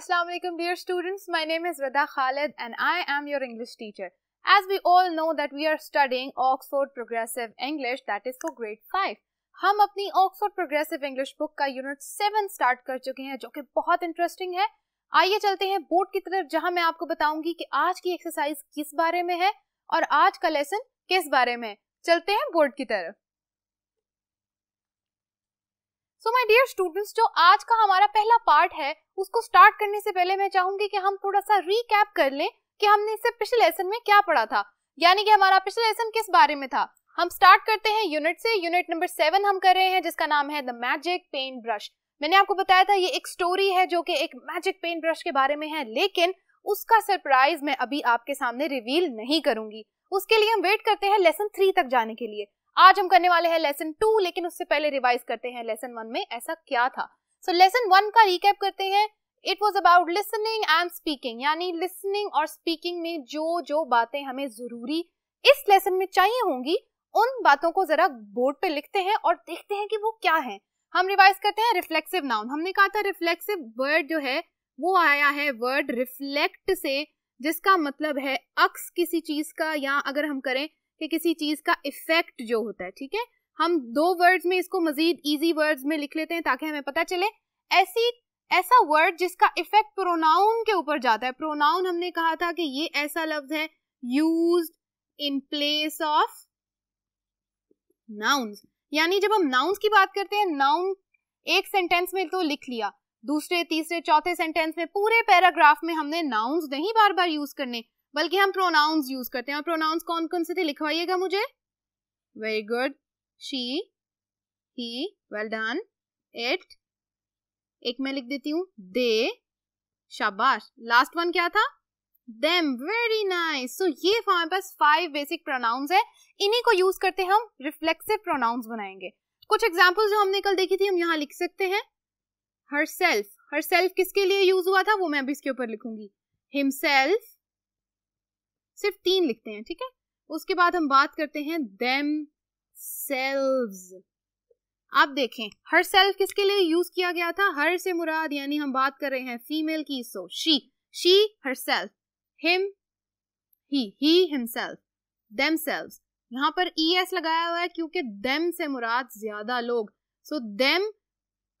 Assalamu alaikum dear students my name is Rida Khalid and I am your English teacher as we all know that we are studying Oxford Progressive English that is for grade 5 hum apni Oxford Progressive English book ka unit 7 start kar chuke hain jo ki bahut interesting hai aaiye chalte hain board ki taraf jahan main aapko bataungi ki aaj ki exercise kis bare mein hai aur aaj ka lesson kis bare mein hai chalte hain board ki taraf so my dear students जो आज का हमारा पहला part है उसको start करने से पहले मैं चाहूंगी कि हम थोड़ा सा रीकैप कर लें कि हमने इससे पिछले लेसन में क्या पढ़ा था यानी कि हमारा पिछले लेसन किस बारे में था हम स्टार्ट करते हैं यूनिट से यूनिट नंबर सेवन हम कर रहे हैं जिसका नाम है द मैजिक पेंट ब्रश मैंने आपको बताया था ये एक स्टोरी है जो कि एक मैजिक पेंट ब्रश के बारे में है लेकिन उसका सरप्राइज मैं अभी आपके सामने रिवील नहीं करूंगी उसके लिए हम वेट करते हैं लेसन थ्री तक जाने के लिए आज हम करने वाले हैं लेसन टू लेकिन उससे पहले रिवाइज करते हैं लेसन वन में ऐसा क्या था सो लेसन वन का रिकेप करते हैं it was about listening and speaking यानी लिसनिंग और स्पीकिंग में जो जो बातें हमें जरूरी इस लेसन में चाहिए होंगी उन बातों को जरा बोर्ड पे लिखते हैं और देखते हैं कि वो क्या है हम रिवाइज करते हैं रिफ्लेक्सिव नाउन हमने कहा था रिफ्लेक्सिव वर्ड जो है वो आया है वर्ड रिफ्लेक्ट से जिसका मतलब है अक्स किसी चीज का या अगर हम करें कि किसी चीज का इफेक्ट जो होता है ठीक है हम दो वर्ड्स में इसको मजीद इजी वर्ड्स में लिख लेते हैं ताकि हमें पता चले ऐसी ऐसा वर्ड जिसका इफेक्ट प्रोनाउन के ऊपर जाता है प्रोनाउन हमने कहा था कि ये ऐसा लफ्ज है use in place of nouns यानी जब हम नाउन्स की बात करते हैं नाउन एक सेंटेंस में तो लिख लिया दूसरे तीसरे चौथे सेंटेंस में पूरे पैराग्राफ में हमने नाउन्स नहीं बार बार यूज करने बल्कि हम प्रोनाउंस यूज करते हैं और प्रोनाउंस कौन कौन से थे लिखवाइएगा मुझे very good she he well done it एक मैं लिख देती हूँ दे शाबाश लास्ट वन क्या था देम वेरी नाइस सो ये हमारे पास फाइव बेसिक प्रोनाउंस है इन्हीं को यूज करते हम रिफ्लेक्सिव प्रोनाउंस बनाएंगे कुछ एग्जाम्पल जो हमने कल देखी थी हम यहाँ लिख सकते हैं हर सेल्फ हर सेल्फ किसके लिए यूज हुआ था वो मैं अभी इसके ऊपर लिखूंगी हिमसेल्फ सिर्फ तीन लिखते हैं ठीक है उसके बाद हम बात करते हैं देम सेल्व्स आप देखें हर सेल्फ किसके लिए यूज किया गया था हर से मुराद यानी हम बात कर रहे हैं फीमेल की so she she herself him he he himself themselves यहां पर ई e एस लगाया हुआ है क्योंकि देम से मुराद ज्यादा लोग सो so, देम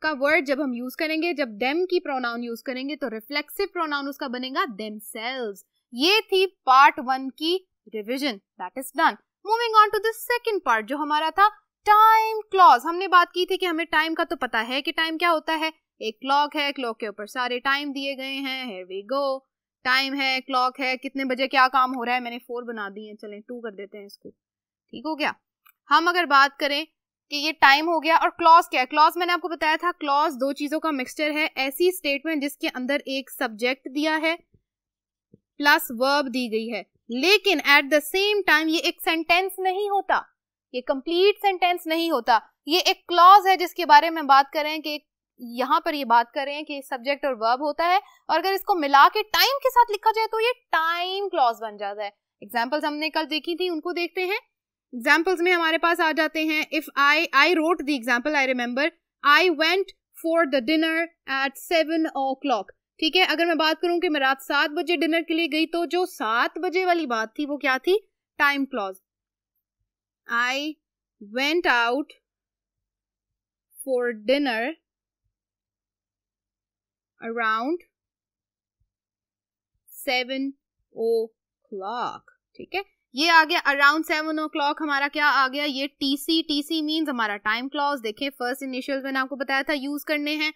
का वर्ड जब हम यूज करेंगे जब देम की प्रोनाउन यूज करेंगे तो रिफ्लेक्सिव प्रोनाउन उसका बनेगा देम सेल्व्स ये थी पार्ट वन की revision that is done moving on to the second part जो हमारा था टाइम क्लॉज हमने बात की थी कि हमें टाइम का तो पता है कि टाइम क्या होता है एक क्लॉक है क्लॉक के ऊपर सारे टाइम दिए गए हैं हेयर वी गो टाइम है क्लॉक है कितने बजे क्या काम हो रहा है मैंने फोर बना दी है चलें टू कर देते हैं इसको ठीक हो गया हम अगर बात करें कि ये टाइम हो गया और क्लॉज क्या है क्लॉज मैंने आपको बताया था क्लॉज दो चीजों का मिक्सचर है ऐसी स्टेटमेंट जिसके अंदर एक सब्जेक्ट दिया है प्लस वर्ब दी गई है लेकिन एट द सेम टाइम ये एक सेंटेंस नहीं होता ये कंप्लीट सेंटेंस नहीं होता ये एक क्लॉज है जिसके बारे में बात कर रहे हैं कि यहाँ पर ये बात कर रहे हैं कि सब्जेक्ट और वर्ब होता है और अगर इसको मिला के टाइम के साथ लिखा जाए तो ये टाइम क्लॉज बन जाता है एग्जाम्पल्स हमने कल देखी थी उनको देखते हैं एग्जाम्पल्स में हमारे पास आ जाते हैं if I I wrote the example I remember I went for the dinner at seven o'clock ठीक है अगर मैं बात करूं कि मैं रात सात बजे डिनर के लिए गई तो जो सात बजे वाली बात थी वो क्या थी time clause I went out for dinner around seven o'clock ठीक है ये आ गया अराउंड सेवन ओ क्लॉक हमारा क्या आ गया ये टीसी टीसी मीन्स हमारा टाइम क्लॉज देखे फर्स्ट इनिशियल मैंने आपको बताया था यूज करने हैं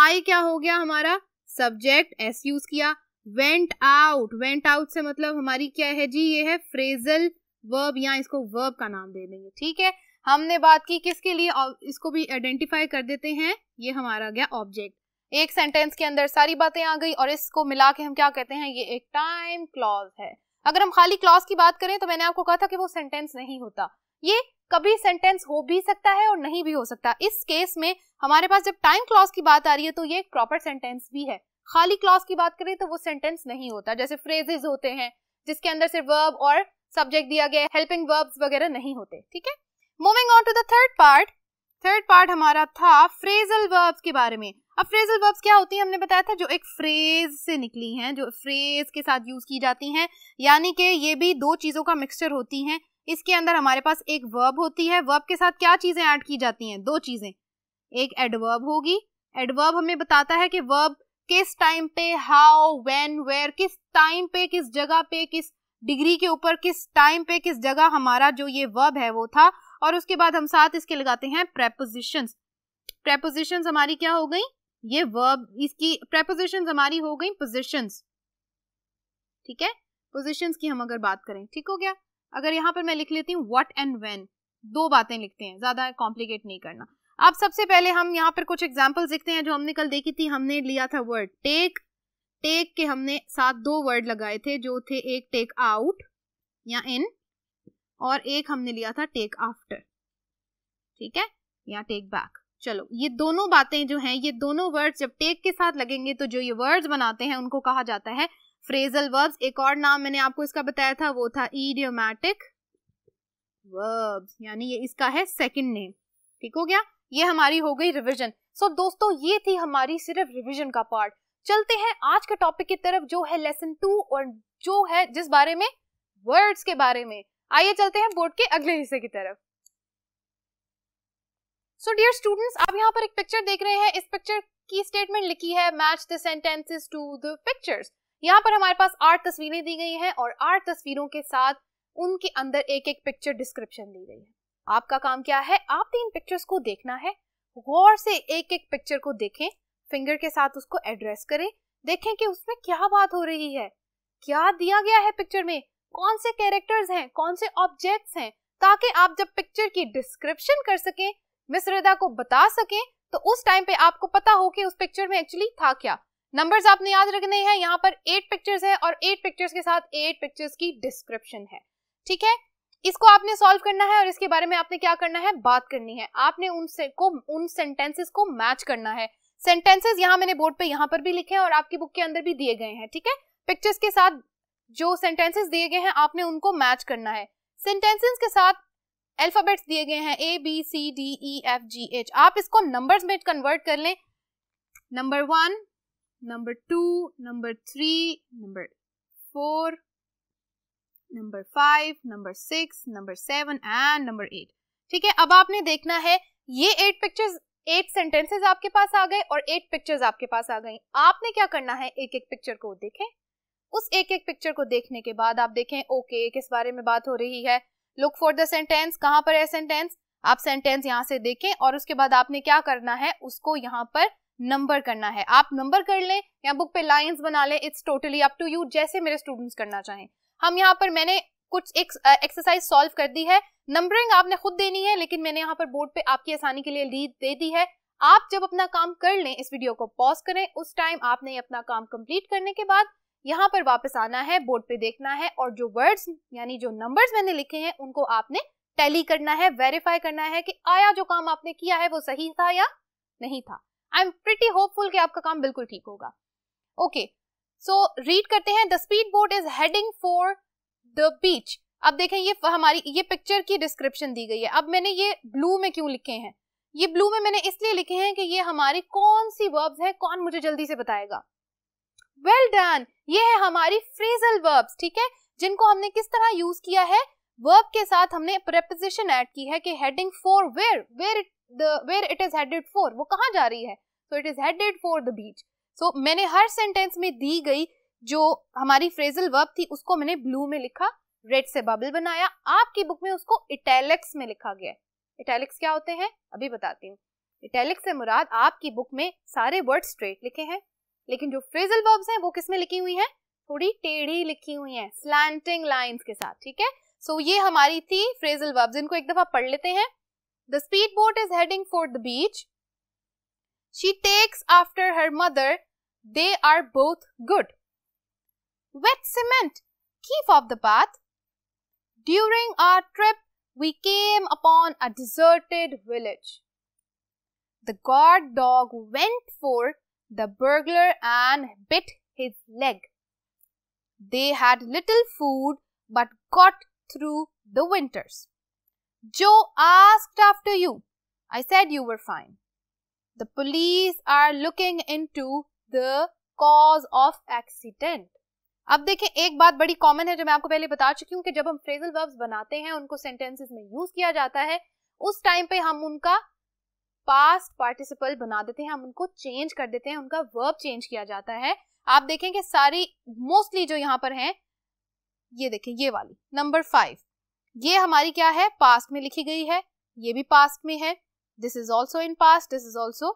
आई क्या हो गया हमारा सब्जेक्ट एस यूज किया वेंट आउट वेंट आउट से मतलब हमारी क्या है जी ये है फ्रेजल वर्ब या इसको वर्ब का नाम दे देंगे ठीक है हमने बात की किसके लिए इसको भी आइडेंटिफाई कर देते हैं ये हमारा गया ऑब्जेक्ट एक सेंटेंस के अंदर सारी बातें आ गई और इसको मिला के हम क्या कहते हैं ये एक टाइम क्लॉज है अगर हम खाली क्लॉज की बात करें तो मैंने आपको कहा था कि वो सेंटेंस नहीं होता ये कभी सेंटेंस हो भी सकता है और नहीं भी हो सकता इस केस में हमारे पास जब टाइम क्लॉज की बात आ रही है तो ये एक प्रॉपर सेंटेंस भी है खाली क्लॉज की बात करें तो वो सेंटेंस नहीं होता जैसे फ्रेजेज होते हैं जिसके अंदर सिर्फ वर्ब और सब्जेक्ट दिया गया हेल्पिंग वर्ब्स वगैरह नहीं होते ठीक है moving on to the third part third part हमारा था फ्रेजल वर्ब्स के बारे में अब फ्रेजल वर्ब्स क्या होती है हमने बताया था जो एक फ्रेज से निकली हैं जो फ्रेज के साथ यूज की जाती हैं यानी कि ये भी दो चीजों का मिक्सचर होती हैं इसके अंदर हमारे पास एक वर्ब होती है वर्ब के साथ क्या चीजें ऐड की जाती हैं दो चीजें एक एडवर्ब होगी एडवर्ब हमें बताता है कि वर्ब किस टाइम पे हाउ वेन वेयर किस टाइम पे किस जगह पे किस डिग्री के ऊपर किस टाइम पे किस जगह हमारा जो ये वर्ब है वो था और उसके बाद हम साथ इसके लगाते हैं प्रेपोजिशन प्रेपोजिशन हमारी क्या हो गई ये वर्ब इसकी प्रेपोजिशन हमारी हो गई पोजिशंस ठीक है पोजिशन की हम अगर बात करें ठीक हो गया अगर यहाँ पर मैं लिख लेती हूँ वट एंड वेन दो बातें लिखते हैं ज़्यादा कॉम्प्लिकेट नहीं करना अब सबसे पहले हम यहाँ पर कुछ एग्जाम्पल्स लिखते हैं जो हमने कल देखी थी हमने लिया था वर्ड टेक टेक के हमने साथ दो वर्ड लगाए थे जो थे एक टेक आउट या इन और एक हमने लिया था टेक आफ्टर ठीक है या टेक बैक चलो ये दोनों बातें जो हैं ये दोनों वर्ड्स जब टेक के साथ लगेंगे तो जो ये वर्ड्स बनाते हैं उनको कहा जाता है फ्रेजल वर्ब्स एक और नाम मैंने आपको इसका बताया था वो था ईडियोमैटिक वर्ब्स यानी ये इसका है सेकंड नेम ठीक हो गया ये हमारी हो गई रिवीजन सो so, दोस्तों ये थी हमारी सिर्फ रिवीजन का पार्ट चलते हैं आज के टॉपिक की तरफ जो है लेसन टू और जो है जिस बारे में वर्ड्स के बारे में आइए चलते हैं बोर्ड के अगले हिस्से की तरफ सो डियर स्टूडेंट्स आप यहाँ पर एक पिक्चर देख रहे हैं इस पिक्चर की स्टेटमेंट लिखी है match the sentences to the pictures यहाँ पर हमारे पास आठ तस्वीरें दी गई हैं और आठ तस्वीरों के साथ उनके अंदर एक एक पिक्चर डिस्क्रिप्शन दी गई है आपका काम क्या है आप तीन पिक्चर्स को देखना है गौर से एक एक पिक्चर को देखें फिंगर के साथ उसको एड्रेस करें देखें कि उसमें क्या बात हो रही है क्या दिया गया है पिक्चर में कौन से कैरेक्टर्स हैं कौन से ऑब्जेक्ट्स हैं ताकि आप जब पिक्चर की डिस्क्रिप्शन कर सकें मिस रिदा को बता सकें तो उस टाइम पे आपको पता हो कि उस पिक्चर में एक्चुअली था क्या नंबर्स आपने याद रखने हैं यहाँ पर एट पिक्चर्स है और एट पिक्चर्स के साथ एट पिक्चर्स की डिस्क्रिप्शन है ठीक है इसको आपने सॉल्व करना है और इसके बारे में आपने क्या करना है बात करनी है आपने उन से, को उन सेंटेंसेस को मैच करना है सेंटेंसेस यहाँ मैंने बोर्ड पे यहाँ पर भी लिखे हैं और आपकी बुक के अंदर भी दिए गए हैं ठीक है पिक्चर्स के साथ जो सेंटेंसेस दिए गए हैं आपने उनको मैच करना है सेंटेंसेस के साथ अल्फाबेट्स दिए गए हैं A B C D E F G H आप इसको नंबर्स में कन्वर्ट कर लें number one number 2, number 3, number 4, number five number six number seven and number eight ठीक है अब आपने देखना है ये एट पिक्चर्स एट सेंटेंसेस आपके पास आ गए और एट पिक्चर्स आपके पास आ गई आपने क्या करना है एक एक पिक्चर को देखें उस एक एक पिक्चर को देखने के बाद आप देखें ओके okay, किस बारे में बात हो रही है लुक फॉर द सेंटेंस कहाँ पर है सेंटेंस आप सेंटेंस यहाँ से देखें और उसके बाद आपने क्या करना है उसको यहाँ पर नंबर करना है आप नंबर कर लें या बुक पे लाइंस बना लें it's totally up to you जैसे मेरे स्टूडेंट्स करना चाहें हम यहाँ पर मैंने कुछ एक एक्सरसाइज सॉल्व कर दी है नंबरिंग आपने खुद देनी है लेकिन मैंने यहाँ पर बोर्ड पे आपकी आसानी के लिए लीड दे दी है आप जब अपना काम कर लें इस वीडियो को पॉज करें उस टाइम आपने अपना काम कंप्लीट करने के बाद यहाँ पर वापस आना है बोर्ड पे देखना है और जो वर्ड्स यानी जो नंबर्स मैंने लिखे हैं उनको आपने टैली करना है वेरीफाई करना है कि आया जो काम आपने किया है वो सही था या नहीं था आई एम प्रिटी होपफुल कि आपका काम बिल्कुल ठीक होगा ओके सो रीड करते हैं the speed boat is heading for the beach अब देखें ये हमारी ये पिक्चर की डिस्क्रिप्शन दी गई है अब मैंने ये ब्लू में क्यों लिखे हैं ये ब्लू में मैंने इसलिए लिखे हैं कि ये हमारी कौन सी वर्ब्स हैं कौन मुझे जल्दी से बताएगा वेल well डन ये है हमारी फ्रेजल वर्ब्स ठीक है जिनको हमने किस तरह यूज किया है वर्ब के साथ हमने प्रेपोजिशन ऐड की है कि heading for where where it the where it is headed for वो कहाँ जा रही है so it is headed for the beach so मैंने हर सेंटेंस में दी गई जो हमारी फ्रेजल वर्ब थी उसको मैंने ब्लू में लिखा रेड से बबल बनाया आपकी बुक में उसको इटैलिक्स में लिखा गया इटैलिक्स क्या होते हैं अभी बताती हूँ इटैलिक्स से मुराद आपकी बुक में सारे वर्ड स्ट्रेट लिखे हैं लेकिन जो फ्रेजल वर्ब्स हैं वो किस में लिखी हुई हैं थोड़ी टेढ़ी लिखी हुई हैं स्लैंटिंग लाइंस के साथ ठीक है सो so, ये हमारी थी फ्रेजल वर्ब्स इनको एक दफा पढ़ लेते हैं The speedboat is heading for the beach. She takes after her mother. They are both good. Wet cement, keep off the path. During our trip, we came upon a deserted village. The guard dog went for the burglar and bit his leg. They had little food but got through the winters. Joe asked after you. I said you were fine. The police are looking into the cause of accident. अब देखें एक बात बड़ी common है जो मैं आपको पहले बता चुकी हूँ कि जब हम फ्रेजल वर्ब्स बनाते हैं उनको सेंटेंसेस में यूज किया जाता है उस टाइम पे हम उनका पास्ट पार्टिसिपल बना देते हैं हम उनको चेंज कर देते हैं उनका वर्ब चेंज किया जाता है आप देखें कि सारी मोस्टली जो यहाँ पर हैं ये देखें ये वाली नंबर फाइव ये हमारी क्या है पास्ट में लिखी गई है ये भी पास्ट में है this is also in past this is also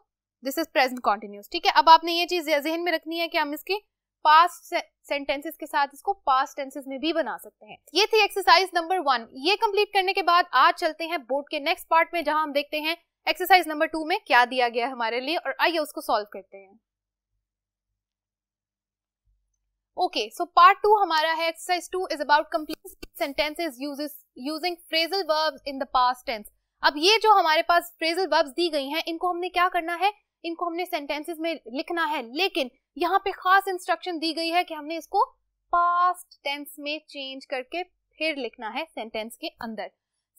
this is present continuous ठीक है अब आपने ये चीज जहन में रखनी है कि हम इसके पास्ट सेंटेंसेस के साथ इसको पास्ट टेंसेस में भी बना सकते हैं ये थी एक्सरसाइज नंबर वन ये कंप्लीट करने के बाद आज चलते हैं बोर्ड के नेक्स्ट पार्ट में जहां हम देखते हैं एक्सरसाइज नंबर टू में क्या दिया गया हमारे लिए और आइए उसको सॉल्व करते हैं ओके सो पार्ट टू हमारा है exercise two is about complete sentences uses using phrasal verb in the past tense अब ये जो हमारे पास फ्रेजल वर्ब्स दी गई हैं इनको हमने क्या करना है इनको हमने सेंटेंसेस में लिखना है लेकिन यहाँ पे खास इंस्ट्रक्शन दी गई है कि हमने इसको पास्ट टेंस में चेंज करके फिर लिखना है सेंटेंस के अंदर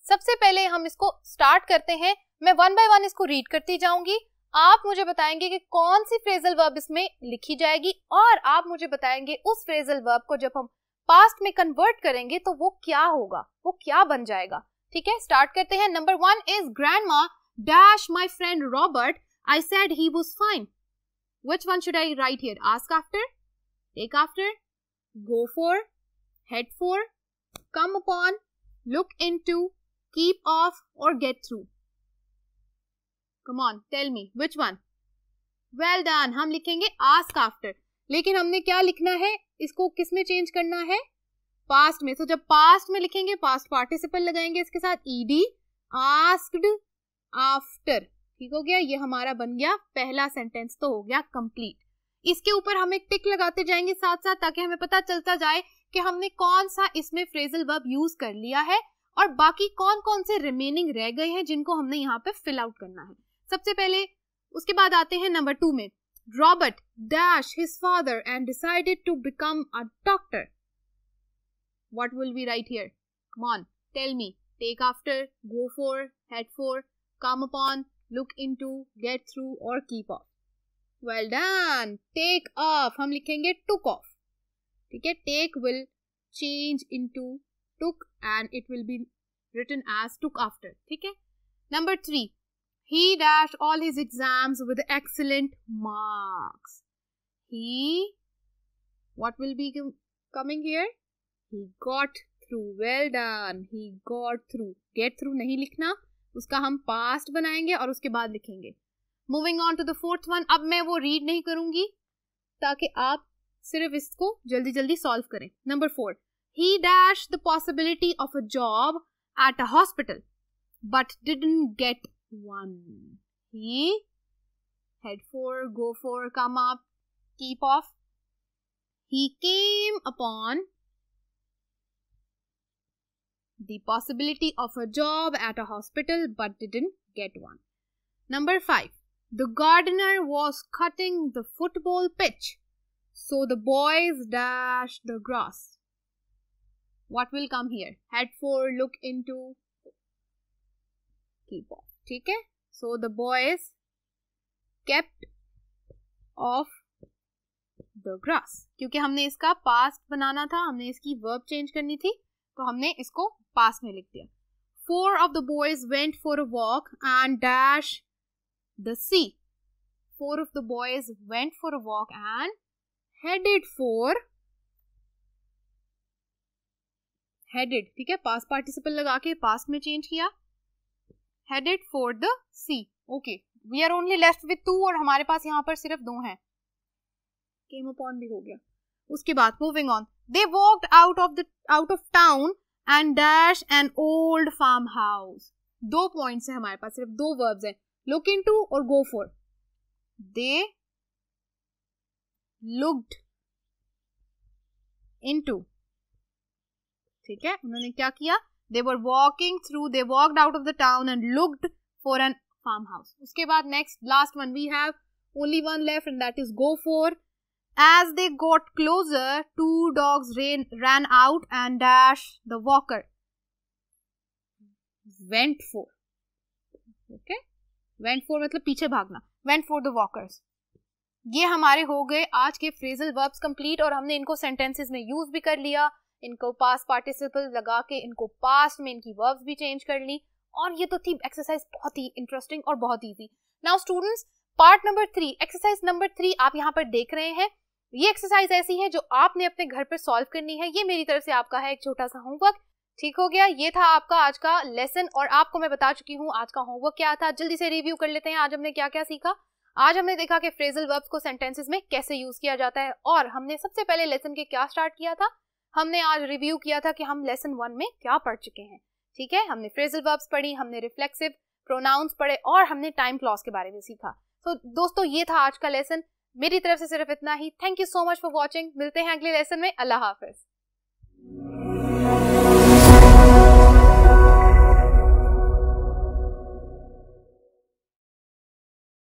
सबसे पहले हम इसको स्टार्ट करते हैं मैं वन बाय वन इसको रीड करती जाऊंगी आप मुझे बताएंगे कि कौन सी फ्रेजल वर्ब इसमें लिखी जाएगी और आप मुझे बताएंगे उस फ्रेजल वर्ब को जब हम पास्ट में कन्वर्ट करेंगे तो वो क्या होगा वो क्या बन जाएगा ठीक है स्टार्ट करते हैं number one is grandma dash my friend Robert I said he was fine which one should I write here ask after take after go for head for come upon look into keep off और get through come on tell me which one well done हम लिखेंगे ask after लेकिन हमने क्या लिखना है इसको किस में चेंज करना है पास्ट में सो so, जब पास्ट में लिखेंगे पास्ट पार्टिसिपल लगाएंगे इसके साथ ईडी आस्क्ड आफ्टर ठीक हो गया ये हमारा बन गया पहला सेंटेंस तो हो गया कंप्लीट इसके ऊपर हम एक टिक लगाते जाएंगे साथ साथ ताकि हमें पता चलता जाए कि हमने कौन सा इसमें फ्रेजल वर्ब यूज कर लिया है और बाकी कौन कौन से रिमेनिंग रह गए हैं जिनको हमने यहाँ पे फिल आउट करना है सबसे पहले उसके बाद आते हैं नंबर टू में Robert dashed his father and decided to become a doctor. What will we write here? Come on, tell me. Take after, go for, head for, come upon, look into, get through, or keep off. Well done. Take off. हम लिखेंगे took off. Okay. take will change into took and it will be written as took after. Okay. Number three. He dashed all his exams with excellent marks. He, what will be coming here? He got through. Well done. He got through. Get through नहीं लिखना उसका हम past बनाएंगे और उसके बाद लिखेंगे moving on to the fourth one अब मैं वो रीड नहीं करूंगी ताकि आप सिर्फ इसको जल्दी जल्दी सॉल्व करें number four he dash the possibility of a job at a hospital but didn't get one. He head for, go for, come up, keep off. He came upon the possibility of a job at a hospital but didn't get one. Number five. The gardener was cutting the football pitch, so the boys dashed the grass. What will come here? Head for, look into, keep off. ठीक है so the boy is kept off the grass क्योंकि हमने इसका past बनाना था हमने इसकी verb change करनी थी तो हमने इसको पास्ट में लिख दिया four of the boys went for a walk and dash the sea four of the boys went for a walk and headed for headed ठीक है पास पार्टिसिपल लगा के पास्ट में चेंज किया headed for the sea okay we are only left with two और हमारे पास यहाँ पर सिर्फ दो हैं came upon भी हो गया उसके बाद moving on they walked out of the out of town and dash an old farmhouse दो points हैं हमारे पास सिर्फ दो verbs हैं look into और go for they looked into ठीक है उन्होंने क्या किया they were walking through they walked out of the town and looked for an farm house उसके बाद next last one we have only one left and that is go for as they got closer two dogs ran, ran out and dash the walker went for okay went for मतलब पीछे भागना went for the walkers ये हमारे हो गए आज के phrasal verbs complete और हमने इनको सेंटेंसेस में यूज भी कर लिया इनको पास पार्टिसिपल लगा के इनको पास्ट में इनकी वर्ब्स भी चेंज कर ली और ये तो थी एक्सरसाइज बहुत ही इंटरेस्टिंग और बहुत easy now students part number three exercise number three आप यहाँ पर देख रहे हैं ये एक्सरसाइज ऐसी है जो आपने अपने घर पर सॉल्व करनी है ये मेरी तरफ से आपका है एक छोटा सा होमवर्क ठीक हो गया ये था आपका आज का लेसन और आपको मैं बता चुकी हूँ आज का होमवर्क क्या था जल्दी से रिव्यू कर लेते हैं आज हमने क्या क्या सीखा आज हमने देखा कि फ्रेजल वर्ब्स को सेंटेंसेस में कैसे यूज किया जाता है और हमने सबसे पहले लेसन के क्या स्टार्ट किया था हमने आज रिव्यू किया था कि हम लेसन वन में क्या पढ़ चुके हैं ठीक है हमने फ्रेजल वर्ब्स पढ़ी हमने रिफ्लेक्सिव प्रोनाउंस पढ़े और हमने टाइम क्लॉस के बारे में सीखा तो दोस्तों ये था आज का लेसन मेरी तरफ से सिर्फ इतना ही thank you so much for watching मिलते हैं अगले लेसन में अल्लाह हाफिज़